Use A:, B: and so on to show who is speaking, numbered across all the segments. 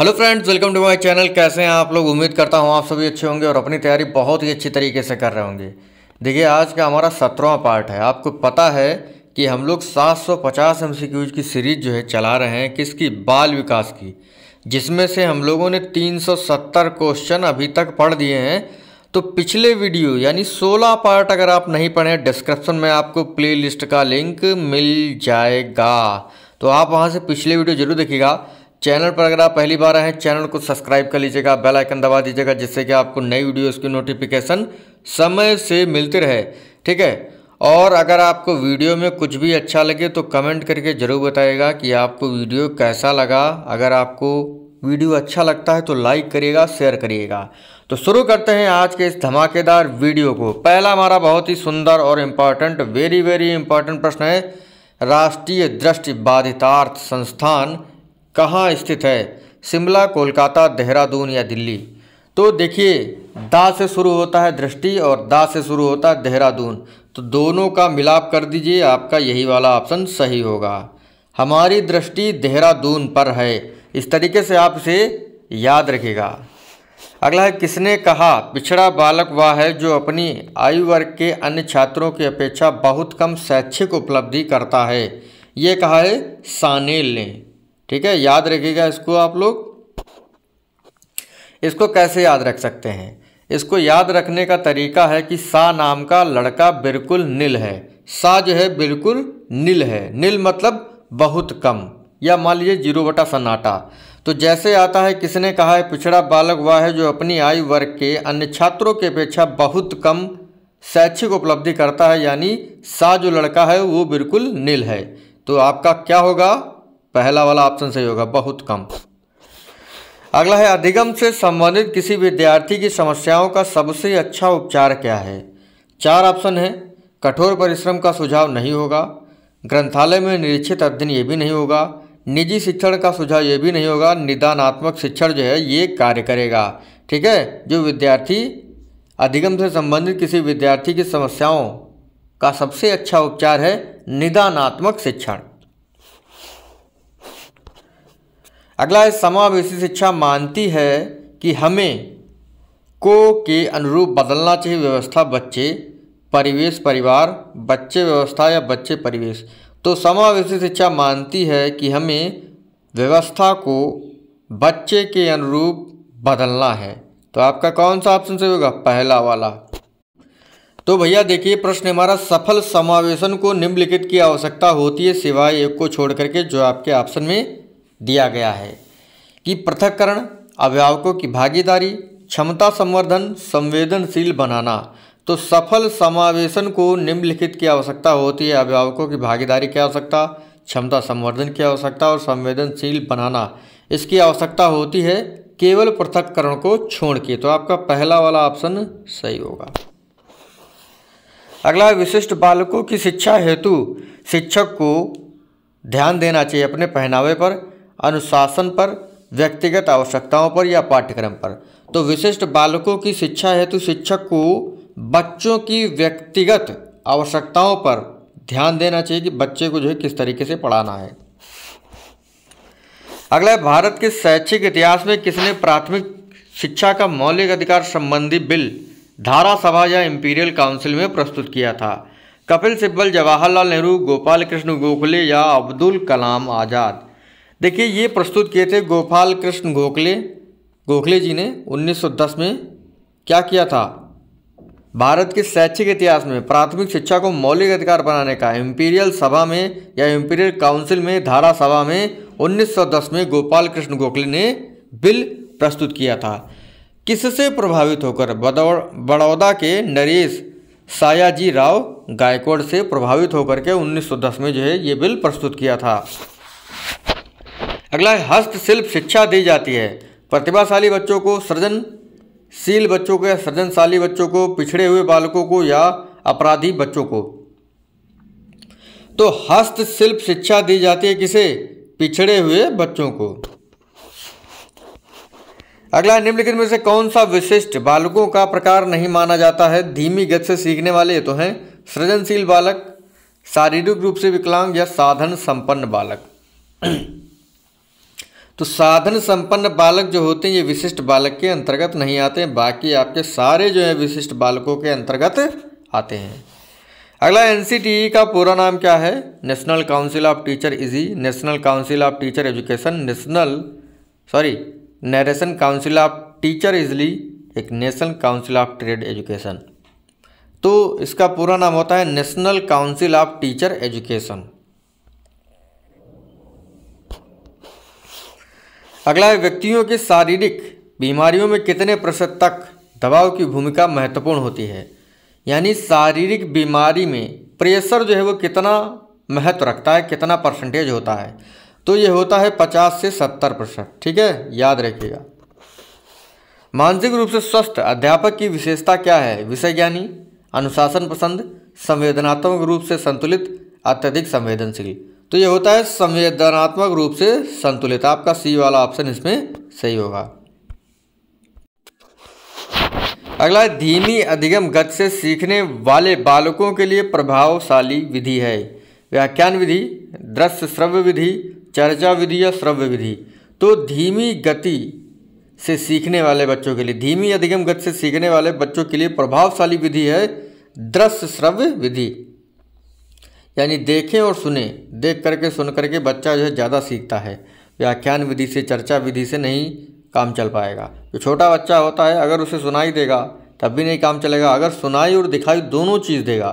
A: hello friends welcome to my channel कैसे हैं आप लोग उम्मीद करता हूं आप सभी अच्छे होंगे और अपनी तैयारी बहुत ही अच्छी तरीके से कर रहे होंगे देखिए आज का हमारा सत्रहवा पार्ट है आपको पता है कि हम लोग 750 एमसीक्यूज की सीरीज जो है चला रहे हैं किसकी बाल विकास की जिसमें से हम लोगों ने 370 क्वेश्चन अभी तक पढ़ दिए हैं तो पिछले वीडियो यानी 16 पार्ट अगर आप नहीं पढ़े डिस्क्रिप्शन में आपको प्लेलिस्ट का लिंक मिल जाएगा तो आप वहाँ से पिछले वीडियो जरूर देखिएगा चैनल पर अगर आप पहली बार आए हैं चैनल को सब्सक्राइब कर लीजिएगा बेल आइकन दबा दीजिएगा जिससे कि आपको नई वीडियोस की नोटिफिकेशन समय से मिलती रहे ठीक है और अगर आपको वीडियो में कुछ भी अच्छा लगे तो कमेंट करके ज़रूर बताइएगा कि आपको वीडियो कैसा लगा अगर आपको वीडियो अच्छा लगता है तो लाइक करिएगा शेयर करिएगा तो शुरू करते हैं आज के इस धमाकेदार वीडियो को पहला हमारा बहुत ही सुंदर और इम्पॉर्टेंट वेरी वेरी इम्पॉर्टेंट प्रश्न है राष्ट्रीय दृष्टि बाधितार्थ संस्थान कहाँ स्थित है शिमला कोलकाता देहरादून या दिल्ली तो देखिए दा से शुरू होता है दृष्टि और दा से शुरू होता है देहरादून तो दोनों का मिलाप कर दीजिए आपका यही वाला ऑप्शन सही होगा हमारी दृष्टि देहरादून पर है इस तरीके से आप इसे याद रखिएगा अगला है किसने कहा पिछड़ा बालक वह है जो अपनी आयु वर्ग के अन्य छात्रों की अपेक्षा बहुत कम शैक्षिक उपलब्धि करता है ये कहा है सानेल ने ठीक है याद रखिएगा इसको आप लोग इसको कैसे याद रख सकते हैं इसको याद रखने का तरीका है कि सा नाम का लड़का बिल्कुल नील है सा जो है बिल्कुल नील है नील मतलब बहुत कम या मान लीजिए जीरो बटा सन्नाटा तो जैसे आता है किसने कहा है पिछड़ा बालक वह है जो अपनी आयु वर्ग के अन्य छात्रों के अपेक्षा बहुत कम शैक्षिक उपलब्धि करता है यानी सा जो लड़का है वो बिल्कुल नील है तो आपका क्या होगा पहला वाला ऑप्शन सही होगा बहुत कम अगला है अधिगम से संबंधित किसी विद्यार्थी की समस्याओं का सबसे अच्छा उपचार क्या है चार ऑप्शन है कठोर परिश्रम का सुझाव नहीं होगा ग्रंथालय में निरीक्षित अध्ययन ये भी नहीं होगा निजी शिक्षण का सुझाव ये भी नहीं होगा निदानात्मक शिक्षण जो है ये कार्य करेगा ठीक है जो विद्यार्थी अधिगम से संबंधित किसी विद्यार्थी की समस्याओं का सबसे अच्छा उपचार है निदानात्मक शिक्षण अगला है समावेशी शिक्षा मानती है कि हमें को के अनुरूप बदलना चाहिए व्यवस्था बच्चे परिवेश परिवार बच्चे व्यवस्था या बच्चे परिवेश तो समावेशी शिक्षा मानती है कि हमें व्यवस्था को बच्चे के अनुरूप बदलना है तो आपका कौन सा ऑप्शन सही होगा पहला वाला तो भैया देखिए प्रश्न हमारा सफल समावेशन को निम्नलिखित की आवश्यकता होती है सिवाय एक को छोड़ करके जो आपके ऑप्शन में दिया गया है कि पृथककरण अभिभावकों की भागीदारी क्षमता संवर्धन संवेदनशील बनाना तो सफल समावेशन को निम्नलिखित की आवश्यकता होती है अभिभावकों की भागीदारी की आवश्यकता क्षमता संवर्धन की आवश्यकता और संवेदनशील बनाना इसकी आवश्यकता होती है केवल पृथककरण को छोड़ के तो आपका पहला वाला ऑप्शन सही होगा अगला विशिष्ट बालकों की शिक्षा हेतु शिक्षक को ध्यान देना चाहिए अपने पहनावे पर अनुशासन पर व्यक्तिगत आवश्यकताओं पर या पाठ्यक्रम पर तो विशिष्ट बालकों की शिक्षा हेतु शिक्षक को बच्चों की व्यक्तिगत आवश्यकताओं पर ध्यान देना चाहिए कि बच्चे को जो है किस तरीके से पढ़ाना है अगला है भारत के शैक्षिक इतिहास में किसने प्राथमिक शिक्षा का मौलिक अधिकार संबंधी बिल धारा सभा या इंपीरियल काउंसिल में प्रस्तुत किया था कपिल सिब्बल जवाहरलाल नेहरू गोपाल कृष्ण गोखले या अब्दुल कलाम आज़ाद देखिए ये प्रस्तुत किए थे गोपाल कृष्ण गोखले गोखले जी ने 1910 में क्या किया था भारत के शैक्षिक इतिहास में प्राथमिक शिक्षा को मौलिक अधिकार बनाने का इम्पीरियल सभा में या इम्पीरियल काउंसिल में धारा सभा में 1910 में गोपाल कृष्ण गोखले ने बिल प्रस्तुत किया था किससे प्रभावित होकर बड़ौदा के नरेश सायाजी राव गायकवाड़ से प्रभावित होकर के 1910 में जो है ये बिल प्रस्तुत किया था अगला है हस्तशिल्प शिक्षा दी जाती है प्रतिभाशाली बच्चों को सृजनशील बच्चों को या सृजनशाली बच्चों को पिछड़े हुए बालकों को या अपराधी बच्चों को तो हस्तशिल्प शिक्षा दी जाती है किसे पिछड़े हुए बच्चों को अगला निम्नलिखित में से कौन सा विशिष्ट बालकों का प्रकार नहीं माना जाता है धीमी गति से सीखने वाले तो हैं सृजनशील बालक शारीरिक रूप से विकलांग या साधन संपन्न बालक तो साधन संपन्न बालक जो होते हैं ये विशिष्ट बालक के अंतर्गत नहीं आते हैं बाकी आपके सारे जो है विशिष्ट बालकों के अंतर्गत आते हैं अगला एन का पूरा नाम क्या है national council of teacher easy national council of teacher education national sorry narration council of teacher easily एक national council of trade education तो इसका पूरा नाम होता है national council of teacher education अगला है व्यक्तियों के शारीरिक बीमारियों में कितने प्रतिशत तक दबाव की भूमिका महत्वपूर्ण होती है यानी शारीरिक बीमारी में प्रेशर जो है वो कितना महत्व रखता है कितना परसेंटेज होता है तो ये होता है पचास से सत्तर परसेंट ठीक है याद रखिएगा मानसिक रूप से स्वस्थ अध्यापक की विशेषता क्या है विषय ज्ञानी अनुशासन पसंद संवेदनात्मक रूप से संतुलित अत्यधिक संवेदनशील तो ये होता है संवेदनात्मक रूप से संतुलित आपका सी वाला ऑप्शन इसमें सही होगा अगला धीमी अधिगम गति से सीखने वाले बालकों के लिए प्रभावशाली विधि है व्याख्यान विधि दृश्य श्रव्य विधि चर्चा विधि या श्रव्य विधि तो धीमी गति से सीखने वाले बच्चों के लिए धीमी अधिगम गति से सीखने वाले बच्चों के लिए प्रभावशाली विधि है दृश्य श्रव्य विधि यानी देखें और सुने देख करके सुन करके बच्चा जो है ज़्यादा सीखता है व्याख्यान विधि से चर्चा विधि से नहीं काम चल पाएगा जो छोटा बच्चा होता है अगर उसे सुनाई देगा तब भी नहीं काम चलेगा अगर सुनाई और दिखाई दोनों चीज़ देगा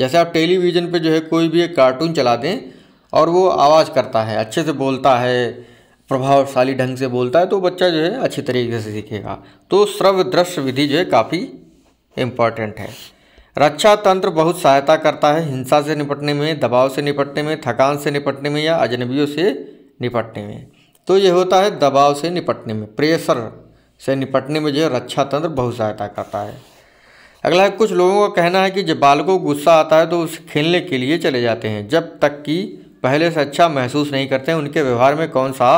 A: जैसे आप टेलीविज़न पर जो है कोई भी एक कार्टून चला दें और वो आवाज़ करता है अच्छे से बोलता है प्रभावशाली ढंग से बोलता है तो बच्चा जो है अच्छी तरीके से सीखेगा तो श्रव दृश्य विधि जो है काफ़ी इम्पॉर्टेंट है रक्षा तंत्र बहुत सहायता करता है हिंसा से निपटने में दबाव से निपटने में थकान से निपटने में या अजनबियों से निपटने में तो ये होता है दबाव से निपटने में प्रेशर से निपटने में जो है रक्षा तंत्र बहुत सहायता करता है अगला है कुछ लोगों का कहना है कि जब बालकों को गुस्सा आता है तो उसे खेलने के लिए चले जाते हैं जब तक कि पहले से अच्छा महसूस नहीं करते हैं उनके व्यवहार में कौन सा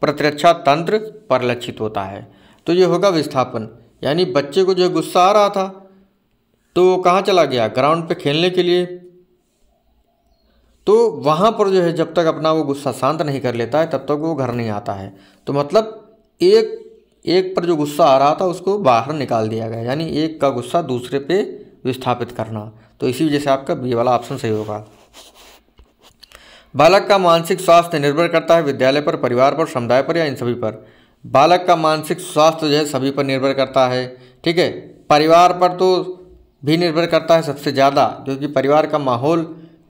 A: प्रतिरक्षा तंत्र परिलक्षित होता है तो ये होगा विस्थापन यानी बच्चे को जो गुस्सा आ रहा था तो वो कहाँ चला गया ग्राउंड पे खेलने के लिए तो वहाँ पर जो है जब तक अपना वो गुस्सा शांत नहीं कर लेता है तब तक वो घर नहीं आता है तो मतलब एक एक पर जो गुस्सा आ रहा था उसको बाहर निकाल दिया गया यानी एक का गुस्सा दूसरे पे विस्थापित करना तो इसी वजह से आपका बी वाला ऑप्शन सही होगा बालक का मानसिक स्वास्थ्य निर्भर करता है विद्यालय पर परिवार पर समुदाय पर या इन सभी पर बालक का मानसिक स्वास्थ्य जो है सभी पर निर्भर करता है ठीक है परिवार पर तो भी निर्भर करता है सबसे ज़्यादा क्योंकि परिवार का माहौल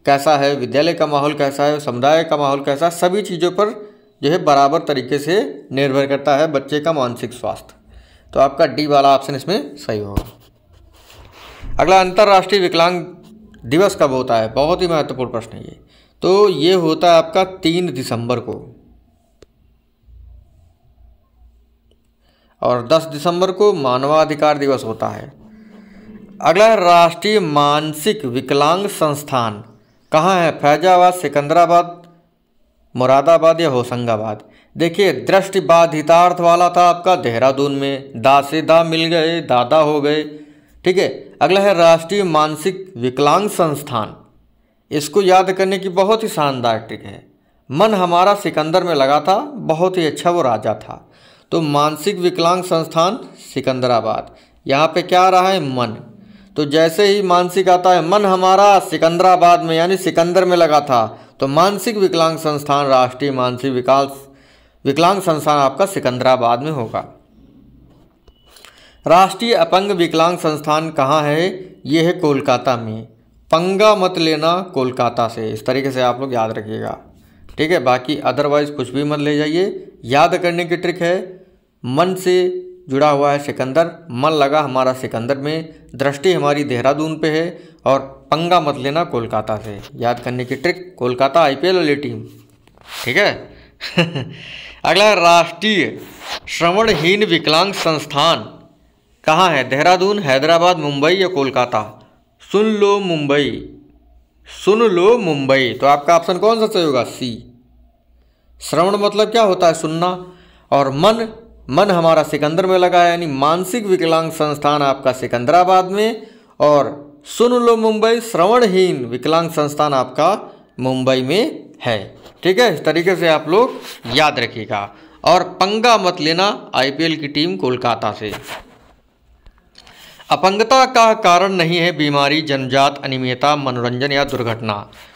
A: कैसा है विद्यालय का माहौल कैसा है समुदाय का माहौल कैसा है सभी चीज़ों पर जो है बराबर तरीके से निर्भर करता है बच्चे का मानसिक स्वास्थ्य तो आपका डी वाला ऑप्शन इसमें सही होगा अगला अंतर्राष्ट्रीय विकलांग दिवस कब होता है बहुत ही महत्वपूर्ण प्रश्न है ये तो ये होता है आपका तीन दिसंबर को और दस दिसंबर को मानवाधिकार दिवस होता है अगला राष्ट्रीय मानसिक विकलांग संस्थान कहाँ है फैजाबाद सिकंदराबाद मुरादाबाद या होशंगाबाद देखिए दृष्टि बाधितार्थ वाला था आपका देहरादून में दा से दा मिल गए दादा हो गए ठीक है अगला है राष्ट्रीय मानसिक विकलांग संस्थान इसको याद करने की बहुत ही शानदार ट्रिक है मन हमारा सिकंदर में लगा था बहुत ही अच्छा वो राजा था तो मानसिक विकलांग संस्थान सिकंदराबाद यहाँ पे क्या रहा है मन तो जैसे ही मानसिक आता है मन हमारा सिकंदराबाद में यानी सिकंदर में लगा था तो मानसिक विकलांग संस्थान राष्ट्रीय मानसिक विकास विकलांग संस्थान आपका सिकंदराबाद में होगा राष्ट्रीय अपंग विकलांग संस्थान कहाँ है ये है कोलकाता में पंगा मत लेना कोलकाता से इस तरीके से आप लोग याद रखिएगा ठीक है बाकी अदरवाइज कुछ भी मत ले जाइए याद करने की ट्रिक है मन से जुड़ा हुआ है सिकंदर मन लगा हमारा सिकंदर में दृष्टि हमारी देहरादून पे है और पंगा मत लेना कोलकाता से याद करने की ट्रिक कोलकाता आईपीएल वाली टीम ठीक है अगला राष्ट्रीय श्रवणहीन विकलांग संस्थान कहाँ है देहरादून हैदराबाद मुंबई या कोलकाता सुन लो मुंबई सुन लो मुंबई तो आपका ऑप्शन कौन सा सही होगा सी श्रवण मतलब क्या होता है सुनना और मन मन हमारा सिकंदर में लगा यानी मानसिक विकलांग संस्थान आपका सिकंदराबाद में और सुन लो मुंबई श्रवणहीन विकलांग संस्थान आपका मुंबई में है ठीक है इस तरीके से आप लोग याद रखिएगा और पंगा मत लेना आईपीएल की टीम कोलकाता से अपंगता का कारण नहीं है बीमारी जनजात अनियमितता मनोरंजन या दुर्घटना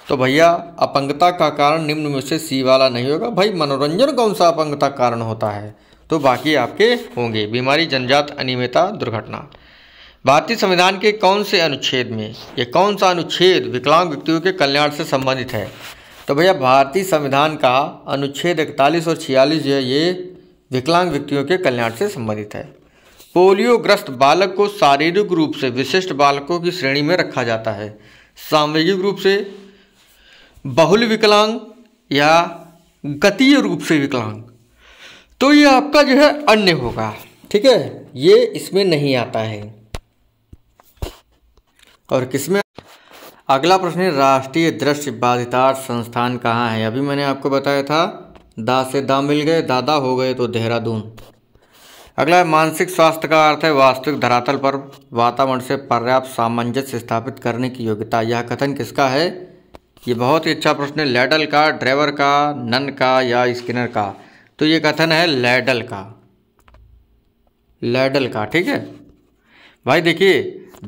A: तो भैया अपंगता का कारण निम्न में से सी वाला नहीं होगा भाई मनोरंजन कौन सा अपंगता कारण होता है तो बाकी आपके होंगे बीमारी जनजात अनियमितता दुर्घटना भारतीय संविधान के कौन से अनुच्छेद में या कौन सा अनुच्छेद विकलांग व्यक्तियों के कल्याण से संबंधित है तो भैया भारतीय संविधान का अनुच्छेद इकतालीस और छियालीस जो है ये विकलांग व्यक्तियों के कल्याण से संबंधित है पोलियोग्रस्त बालक को शारीरिक रूप से विशिष्ट बालकों की श्रेणी में रखा जाता है सामूहिक रूप से बहुल विकलांग या गतीय रूप से विकलांग तो ये आपका जो है अन्य होगा ठीक है ये इसमें नहीं आता है और किसमें अगला प्रश्न है राष्ट्रीय दृश्य बाधिता संस्थान कहाँ है अभी मैंने आपको बताया था दा से दा मिल गए दादा हो गए तो देहरादून अगला है मानसिक स्वास्थ्य का अर्थ है वास्तविक धरातल पर वातावरण से पर्याप्त सामंजस्य स्थापित करने की योग्यता यह कथन किसका है ये बहुत ही अच्छा प्रश्न है लेडल का ड्राइवर का नन का या स्किनर का तो ये कथन है लैडल का लैडल का ठीक है भाई देखिए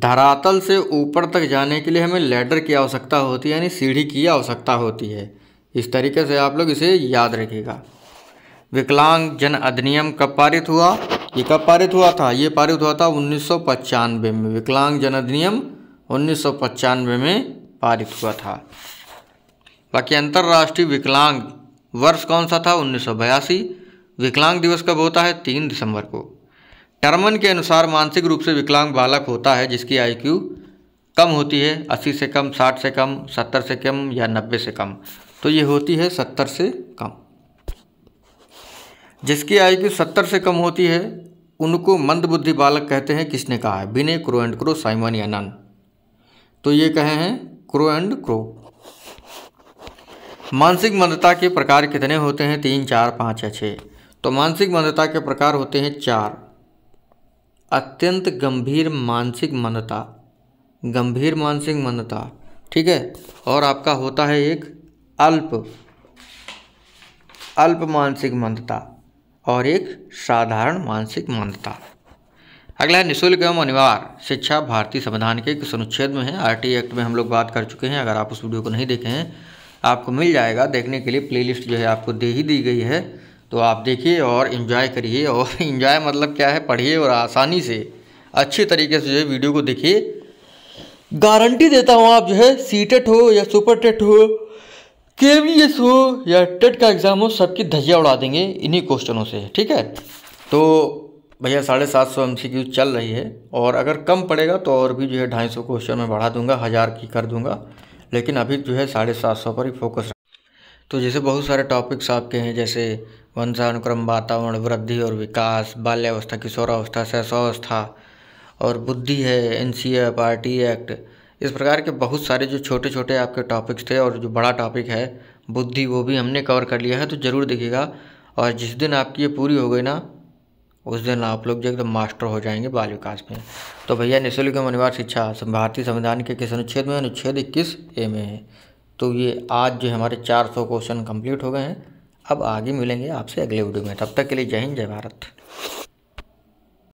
A: धरातल से ऊपर तक जाने के लिए हमें लैडर की आवश्यकता होती है यानी सीढ़ी की आवश्यकता होती है इस तरीके से आप लोग इसे याद रखिएगा विकलांग जन अधिनियम कब पारित हुआ ये कब पारित हुआ था ये पारित हुआ था उन्नीस में विकलांग जन अधिनियम उन्नीस में पारित हुआ था बाकी अंतर्राष्ट्रीय विकलांग वर्ष कौन सा था उन्नीस विकलांग दिवस कब होता है तीन दिसंबर को टर्मन के अनुसार मानसिक रूप से विकलांग बालक होता है जिसकी आईक्यू कम होती है 80 से कम 60 से कम 70 से कम या 90 से कम तो ये होती है 70 से कम जिसकी आईक्यू 70 से कम होती है उनको मंदबुद्धि बालक कहते हैं किसने कहा है बिने क्रो एंड क्रो साइमन नन तो ये कहे हैं क्रो एंड क्रो मानसिक मंदता के प्रकार कितने होते हैं तीन चार पाँच या छः तो मानसिक मंदता के प्रकार होते हैं चार अत्यंत गंभीर मानसिक मंदता गंभीर मानसिक मंदता ठीक है और आपका होता है एक अल्प अल्प मानसिक मंदता और एक साधारण मानसिक मंदता अगला है निःशुल्क एवं अनिवार्य शिक्षा भारतीय संविधान के किस अनुच्छेद में है आर एक्ट में हम लोग बात कर चुके हैं अगर आप उस वीडियो को नहीं देखे हैं आपको मिल जाएगा देखने के लिए प्लेलिस्ट जो है आपको दे ही दी गई है तो आप देखिए और इन्जॉय करिए और इन्जॉय मतलब क्या है पढ़िए और आसानी से अच्छे तरीके से जो है वीडियो को देखिए गारंटी देता हूँ आप जो है सी टेट हो या सुपर टेट हो के हो या टेट का एग्ज़ाम हो सबकी धज्जिया उड़ा देंगे इन्हीं क्वेश्चनों से ठीक है तो भैया साढ़े सात सौ एम सी चल रही है और अगर कम पड़ेगा तो और भी जो है ढाई सौ क्वेश्चन में बढ़ा दूंगा हज़ार की कर दूंगा लेकिन अभी जो है साढ़े सात सौ पर ही फोकस तो जैसे बहुत सारे टॉपिक्स आपके हैं जैसे वंशानुक्रम वातावरण वृद्धि और विकास बाल्यावस्था किशोरावस्था शैशवावस्था और बुद्धि है एन सी एक्ट इस प्रकार के बहुत सारे जो छोटे छोटे आपके टॉपिक्स थे और जो बड़ा टॉपिक है बुद्धि वो भी हमने कवर कर लिया है तो ज़रूर देखिएगा और जिस दिन आपकी ये पूरी हो गई ना उस दिन आप लोग जो एकदम मास्टर हो जाएंगे बाल विकास में तो भैया निःशुल्क एवं अनिवार्य शिक्षा भारतीय संविधान के किस अनुच्छेद में अनुच्छेद इक्कीस ए में है तो ये आज जो हमारे चार सौ क्वेश्चन कंप्लीट हो गए हैं अब आगे मिलेंगे आपसे अगले वीडियो में तब तक के लिए जय हिंद जय भारत